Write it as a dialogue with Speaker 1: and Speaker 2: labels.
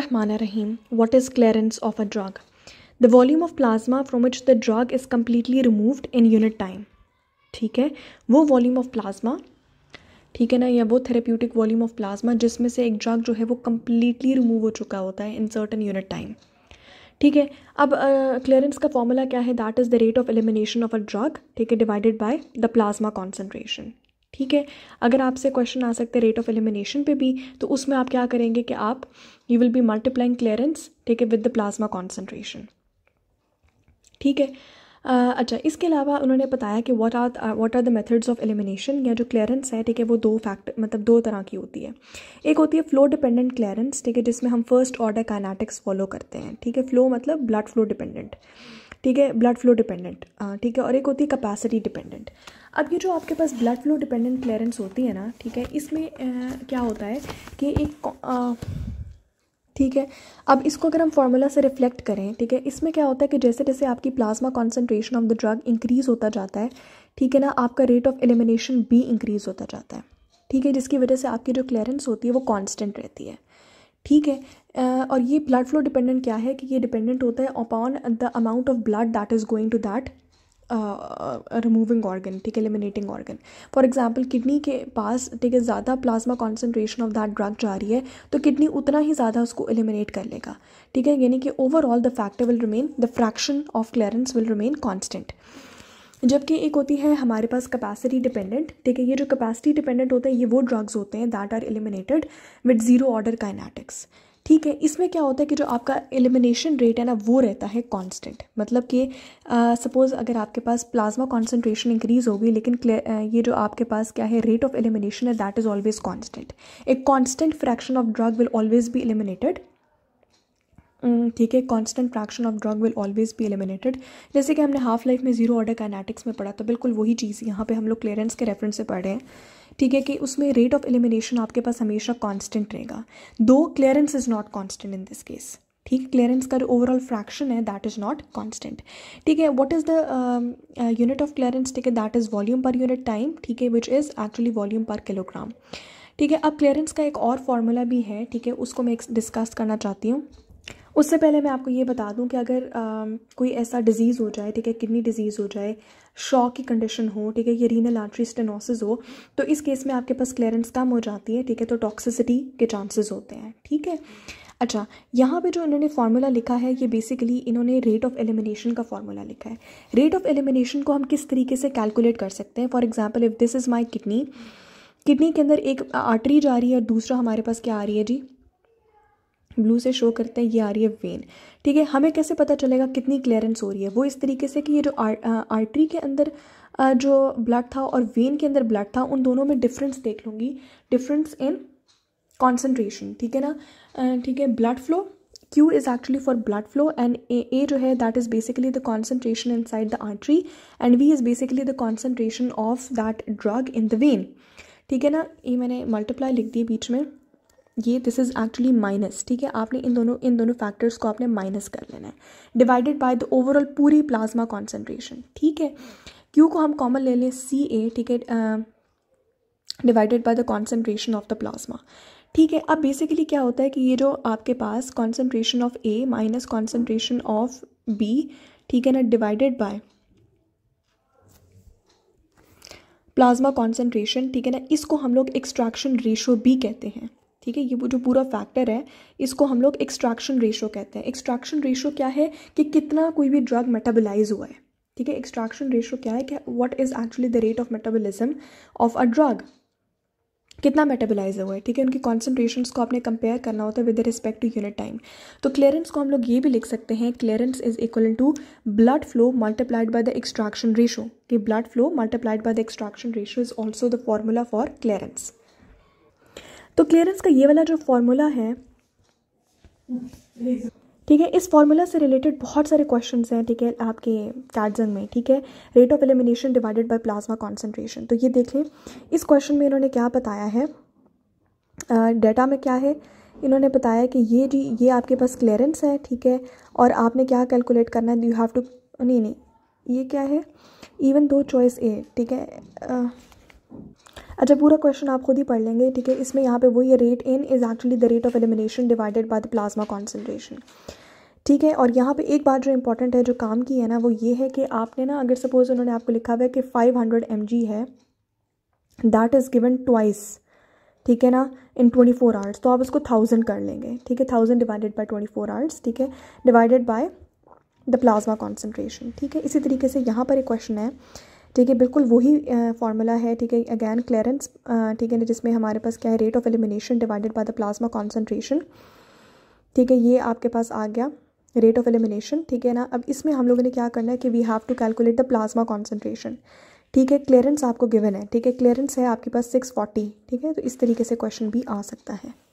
Speaker 1: Rahim what is clearance of a drug the volume of plasma from which the drug is completely removed in unit time ठीक है वो volume of plasma ठीक है ना या वो थेरेप्यूटिक वॉल्यूम ऑफ प्लाज्मा जिसमें से एक ड्रग जो है वो कम्प्लीटली रिमूव हो चुका होता है इन सर्टन यूनिट टाइम ठीक है अब क्लियरेंस uh, का फॉर्मूला क्या है that is the rate of elimination of a drug ठीक है divided by the plasma concentration ठीक है अगर आपसे क्वेश्चन आ सकते हैं रेट ऑफ एलिमिनेशन पे भी तो उसमें आप क्या करेंगे कि आप you will be multiplying clearance ठीक है विद द प्लाज्मा कॉन्सेंट्रेशन ठीक है uh, अच्छा इसके अलावा उन्होंने बताया कि what are what are the methods of elimination या जो क्लियरेंस है ठीक है वो दो फैक्टर मतलब दो तरह की होती है एक होती है फ्लो डिपेंडेंट क्लियरेंस ठीक है जिसमें हम फर्स्ट ऑर्डर काइनेटिक्स फॉलो करते हैं ठीक है फ्लो मतलब ब्लड फ्लो डिपेंडेंट ठीक है ब्लड फ्लो डिपेंडेंट ठीक है और एक होती है कैपेसिटी डिपेंडेंट अब ये जो आपके पास ब्लड फ्लो डिपेंडेंट क्लियरेंस होती है ना ठीक है इसमें आ, क्या होता है कि एक ठीक है अब इसको अगर हम फार्मूला से रिफ्लेक्ट करें ठीक है इसमें क्या होता है कि जैसे जैसे आपकी plasma concentration of the drug increase होता जाता है ठीक है ना आपका रेट ऑफ एलिमिनेशन भी इंक्रीज़ होता जाता है ठीक है जिसकी वजह से आपकी जो क्लियरेंस होती है वो कांस्टेंट रहती है ठीक है और ये ब्लड फ्लो डिपेंडेंट क्या है कि ये डिपेंडेंट होता है upon the amount of blood that is going to that removing organ ठीक है eliminating organ for example kidney के पास ठीक है ज़्यादा plasma concentration of that drug जा रही है तो किडनी उतना ही ज़्यादा उसको एलिमिनेट कर लेगा ठीक है यानी कि overall the factor will remain the fraction of clearance will remain constant जबकि एक होती है हमारे पास कैपेसिटी डिपेंडेंट ठीक है ये जो कैपेसिटी डिपेंडेंट होते हैं ये वो ड्रग्स होते हैं that are eliminated with zero order kinetics ठीक है इसमें क्या होता है कि जो आपका एलिमिनेशन रेट है ना वो रहता है कांस्टेंट मतलब कि सपोज़ अगर आपके पास प्लाज्मा कॉन्सेंट्रेशन इंक्रीज़ होगी लेकिन uh, ये जो आपके पास क्या है रेट ऑफ एलिमिनेशन है दैट इज़ ऑलवेज कांस्टेंट एक constant fraction of drug will always be eliminated ठीक है constant fraction of drug will always be eliminated जैसे कि हमने हाफ लाइफ में जीरो ऑर्डर काइनेटिक्स में पढ़ा तो बिल्कुल वही चीज़ यहाँ पे हम लोग क्लियरेंस के रेफरेंस से पढ़े हैं ठीक है कि उसमें रेट ऑफ एलिमिनेशन आपके पास हमेशा कांस्टेंट रहेगा दो clearance is not constant in this case ठीक क्लियरेंस का ओवरऑल फ्रैक्शन है दैट इज़ नॉट कांस्टेंट ठीक है what is the unit of clearance ठीक है that is volume per unit time ठीक है which is actually volume per kilogram ठीक है अब क्लियरेंस का एक और फॉर्मूला भी है ठीक है उसको मैं डिस्कस करना चाहती हूँ उससे पहले मैं आपको ये बता दूं कि अगर आ, कोई ऐसा डिज़ीज़ हो जाए ठीक है किडनी डिज़ीज़ हो जाए शॉक की कंडीशन हो ठीक है ये रीनल आर्टरी स्टेनोसिस हो तो इस केस में आपके पास क्लियरेंस कम हो जाती है ठीक है तो टॉक्सिसिटी के चांसेस होते हैं ठीक है अच्छा यहाँ पे जो इन्होंने फार्मूला लिखा है ये बेसिकली इन्होंने रेट ऑफ एलिमिनेशन का फार्मूला लिखा है रेट ऑफ एलिमिनेशन को हम किस तरीके से कैलकुलेट कर सकते हैं for example if this is my kidney kidney के अंदर एक आर्टरी जा रही है और दूसरा हमारे पास क्या आ रही है जी ब्लू से शो करते हैं ये आ रही है वेन ठीक है हमें कैसे पता चलेगा कितनी क्लियरेंस हो रही है वो इस तरीके से कि ये जो आर्टरी के अंदर आ, जो ब्लड था और वेन के अंदर ब्लड था उन दोनों में डिफरेंस देख लूँगी डिफरेंस इन कॉन्सेंट्रेशन ठीक है ना ठीक है blood flow Q is actually for blood flow and A, A जो है that is basically the concentration inside the artery and V is basically the concentration of that drug in the vein ठीक है ना ये मैंने multiply लिख दिए बीच में ये दिस इज़ एक्चुअली माइनस ठीक है आपने इन दोनों इन दोनों फैक्टर्स को आपने माइनस कर लेना है डिवाइडेड बाय द ओवरऑल पूरी प्लाज्मा कॉन्सेंट्रेशन ठीक है क्यू को हम कॉमन ले लें सी ए ठीक है divided by the concentration of the plasma ठीक है अब बेसिकली क्या होता है कि ये जो आपके पास concentration of A minus concentration of B ठीक है ना डिवाइडेड बाय प्लाज्मा कॉन्सेंट्रेशन ठीक है ना इसको हम लोग एक्सट्रैक्शन रेशो भी कहते हैं ठीक है ये वो जो पूरा फैक्टर है इसको हम लोग एक्सट्रैक्शन रेशो कहते हैं एक्सट्रैक्शन रेशो क्या है कि कितना कोई भी ड्रग मेटाबोलाइज हुआ है ठीक है एक्सट्रैक्शन रेशो क्या है कि what is actually the rate of metabolism of a drug कितना मेटाबोलाइज हुआ है ठीक है उनकी कॉन्सेंट्रेशन को आपने कंपेयर करना होता है with respect to unit time तो क्लियरेंस को हम लोग ये भी लिख सकते हैं clearance is equal to blood flow multiplied by the extraction ratio कि blood flow multiplied by the extraction ratio is also the formula for clearance तो क्लियरेंस का ये वाला जो फार्मूला है ठीक है इस फार्मूला से रिलेटेड बहुत सारे क्वेश्चन हैं ठीक है आपके कैटजन में ठीक है rate of elimination divided by plasma concentration तो ये देख लें इस क्वेश्चन में इन्होंने क्या बताया है डेटा uh, में क्या है इन्होंने बताया कि ये जी ये आपके पास क्लियरेंस है ठीक है और आपने क्या कैलकुलेट करना है यू हैव टू नहीं नहीं ये क्या है इवन दो चॉइस ए ठीक है uh, अच्छा पूरा क्वेश्चन आप खुद ही पढ़ लेंगे ठीक है इसमें यहाँ पे वही है rate in is actually the rate of elimination divided by the plasma concentration ठीक है और यहाँ पे एक बात जो इंपॉर्टेंट है जो काम की है ना वो ये है कि आपने ना अगर सपोज उन्होंने आपको लिखा हुआ है कि फाइव हंड्रेड एम जी है दैट इज़ गिवन ट्वाइस ठीक है ना इन ट्वेंटी फोर आवर्स तो आप उसको थाउजेंड कर लेंगे ठीक है thousand divided by twenty four hours ठीक है divided by the plasma concentration ठीक है इसी तरीके से यहाँ पर एक क्वेश्चन है ठीक है बिल्कुल वही फार्मूला है ठीक है अगैन क्लियरेंस ठीक है जिसमें हमारे पास क्या है rate of elimination divided by the plasma concentration ठीक है ये आपके पास आ गया रेट ऑफ एलिमिनेशन ठीक है ना अब इसमें हम लोगों ने क्या करना है कि we have to calculate the plasma concentration ठीक है क्लियरेंस आपको गिवन है ठीक है क्लियरेंस है आपके पास सिक्स फोर्टी ठीक है तो इस तरीके से क्वेश्चन भी आ सकता है